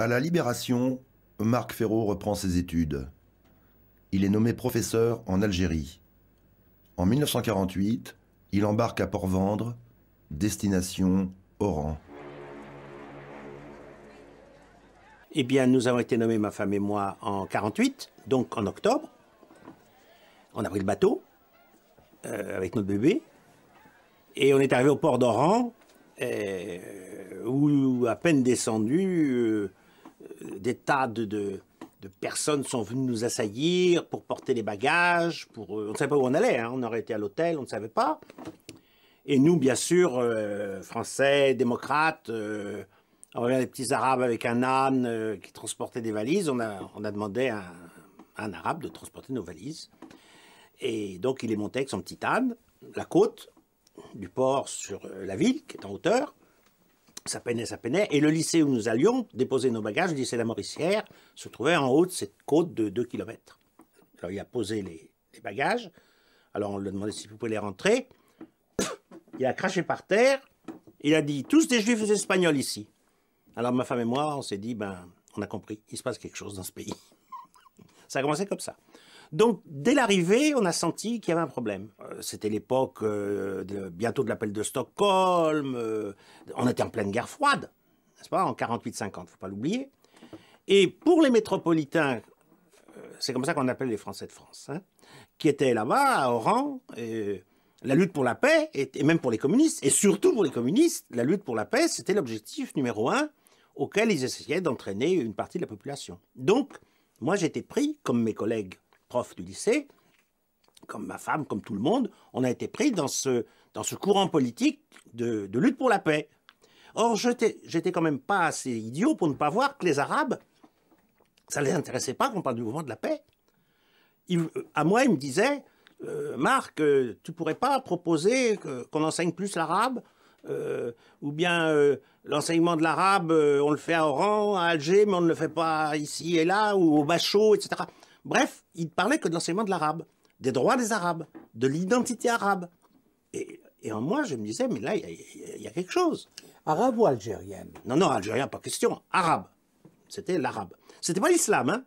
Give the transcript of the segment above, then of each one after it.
À la Libération, Marc Ferraud reprend ses études. Il est nommé professeur en Algérie. En 1948, il embarque à Port-Vendre, destination Oran. Eh bien, nous avons été nommés, ma femme et moi, en 48, donc en octobre. On a pris le bateau euh, avec notre bébé. Et on est arrivé au port d'Oran, euh, où, à peine descendu, euh, des tas de, personnes sont venues nous assaillir pour porter les bagages. Euh, on ne savait pas où on allait. Hein. On aurait été à l'hôtel, on ne savait pas. Et nous, bien sûr, euh, français, démocrates, euh, on des petits arabes avec un âne qui transportait des valises. On a, demandé à un, un, arabe de transporter nos valises. Et donc, il est monté avec son petit âne, la côte du port sur la ville, qui est en hauteur. Ça peinait, ça peinait. Et le lycée où nous allions déposer nos bagages, le lycée La Mauricière, se trouvait en haut de cette côte de 2 km. Alors il a posé les, bagages. Alors on lui a demandé si vous pouvez les rentrer. Il a craché par terre. Il a dit Tous des juifs espagnols ici. Alors ma femme et moi, on s'est dit Ben, on a compris, il se passe quelque chose dans ce pays. ça a commencé comme ça. Donc, dès l'arrivée, on a senti qu'il y avait un problème. Euh, c'était l'époque euh, bientôt de l'appel de Stockholm. Euh, on était en pleine guerre froide, n'est-ce pas, en 48-50, faut pas l'oublier. Et pour les métropolitains, c'est comme ça qu'on appelle les Français de France, hein, qui étaient là-bas, à Oran, et la lutte pour la paix, et même pour les communistes, et surtout pour les communistes, la lutte pour la paix, c'était l'objectif numéro un auquel ils essayaient d'entraîner une partie de la population. Donc, moi, j'étais pris, comme mes collègues prof du lycée, comme ma femme, comme tout le monde, on a été pris dans ce, dans ce courant politique de, lutte pour la paix. Or, j'étais quand même pas assez idiot pour ne pas voir que les Arabes, ça ne les intéressait pas qu'on parle du mouvement de la paix. Euh, à moi, il me disait euh, Marc, euh, tu pourrais pas proposer qu'on enseigne plus l'arabe ou bien l'enseignement de l'arabe, on le fait à Oran, à Alger, mais on ne le fait pas ici et là, ou au Bachot, etc. Bref, il parlait que de l'enseignement de l'arabe, des droits des arabes, de l'identité arabe. Et, en moi, je me disais, mais là, il y, a quelque chose. Arabe ou algérienne Non, non, algérien, pas question. Arabe. C'était l'arabe. C'était pas l'islam, hein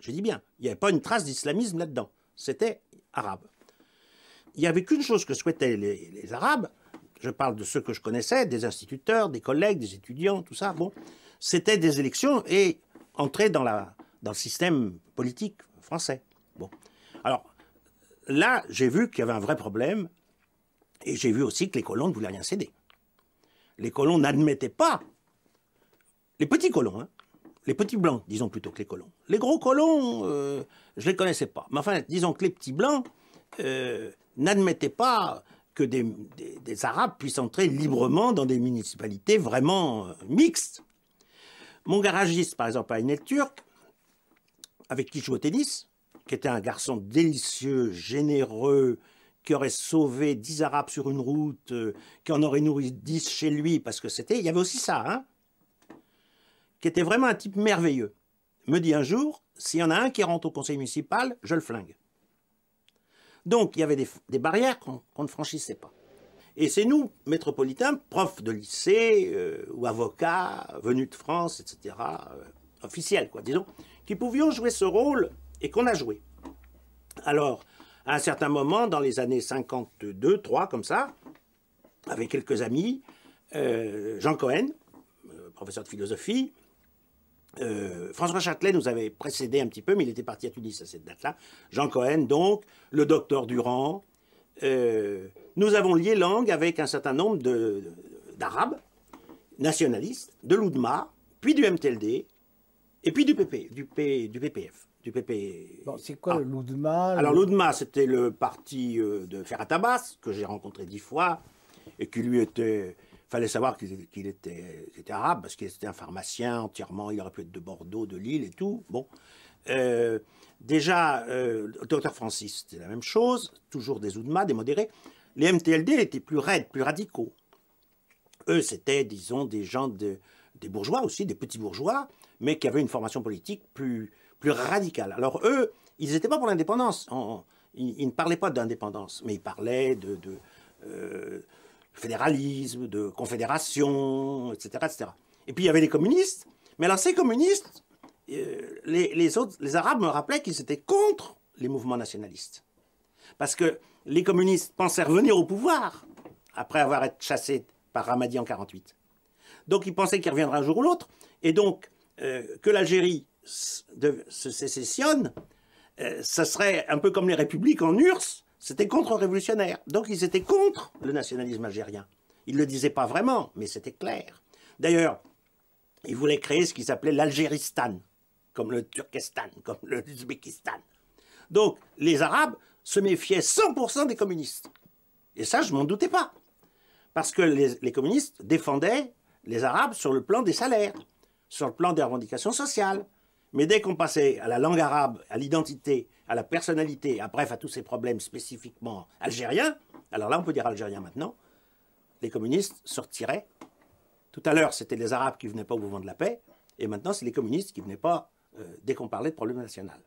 Je dis bien. Il n'y avait pas une trace d'islamisme là-dedans. C'était arabe. Il n'y avait qu'une chose que souhaitaient les, arabes, je parle de ceux que je connaissais, des instituteurs, des collègues, des étudiants, tout ça, bon, c'était des élections et entrer dans, dans le système politique français. Bon. Alors, là, j'ai vu qu'il y avait un vrai problème, et j'ai vu aussi que les colons ne voulaient rien céder. Les colons n'admettaient pas, les petits colons, hein, les petits blancs, disons plutôt que les colons. Les gros colons, euh, je ne les connaissais pas. Mais enfin, disons que les petits blancs euh, n'admettaient pas que des, Arabes puissent entrer librement dans des municipalités vraiment euh, mixtes. Mon garagiste, par exemple, à Inel turque avec qui je joue au tennis, qui était un garçon délicieux, généreux, qui aurait sauvé 10 Arabes sur une route, euh, qui en aurait nourri 10 chez lui, parce que c'était. Il y avait aussi ça, hein qui était vraiment un type merveilleux. Me dit un jour, s'il y en a un qui rentre au conseil municipal, je le flingue. Donc il y avait des, barrières qu'on ne franchissait pas. Et c'est nous, métropolitains, profs de lycée euh, ou avocats venus de France, etc., euh, officiels, quoi, disons, qui pouvions jouer ce rôle et qu'on a joué. Alors, à un certain moment, dans les années 52, 3, comme ça, avec quelques amis, euh, Jean Cohen, euh, professeur de philosophie, euh, François Châtelet nous avait précédé un petit peu, mais il était parti à Tunis à cette date-là. Jean Cohen, donc, le docteur Durand. nous avons lié langue avec un certain nombre d'Arabes, nationalistes, de l'Oudma, puis du MTLD, et puis du PP, du, P, du PPF. Du PP... c'est quoi l'Oudma Alors l'Oudma, c'était le parti euh, de Abbas, que j'ai rencontré dix fois, et qui lui était... fallait savoir qu'il était, arabe, parce qu'il était un pharmacien entièrement, il aurait pu être de Bordeaux, de Lille et tout. Bon. Euh, déjà, le euh, docteur Francis, c'était la même chose, toujours des Oudma, des modérés. Les MTLD étaient plus raides, plus radicaux. Eux, c'était, disons, des gens de des bourgeois aussi, des petits bourgeois, mais qui avaient une formation politique plus, plus radicale. Alors eux, ils n'étaient pas pour l'indépendance. Ils, ne parlaient pas d'indépendance, mais ils parlaient de, euh, fédéralisme, de confédération, etc., etc. Et puis il y avait les communistes. Mais alors ces communistes, euh, les, autres, les Arabes me rappelaient qu'ils étaient contre les mouvements nationalistes. Parce que les communistes pensaient revenir au pouvoir après avoir été chassés par Ramadi en 48. Donc ils pensaient qu'il reviendrait un jour ou l'autre. Et donc, euh, que l'Algérie se sécessionne, ce euh, ça serait un peu comme les républiques en URSS, c'était contre-révolutionnaire. Donc ils étaient contre le nationalisme algérien. Ils ne le disaient pas vraiment, mais c'était clair. D'ailleurs, ils voulaient créer ce qu'ils appelaient l'Algéristan, comme le Turkestan, comme le Uzbekistan. Donc les Arabes se méfiaient 100% des communistes. Et ça, je m'en doutais pas. Parce que les communistes défendaient les Arabes sur le plan des salaires, sur le plan des revendications sociales. Mais dès qu'on passait à la langue arabe, à l'identité, à la personnalité, à bref, à tous ces problèmes spécifiquement algériens, alors là, on peut dire algérien maintenant, les communistes sortiraient. Tout à l'heure, c'était les Arabes qui venaient pas au mouvement de la paix, et maintenant, c'est les communistes qui venaient pas euh, dès qu'on parlait de problème national.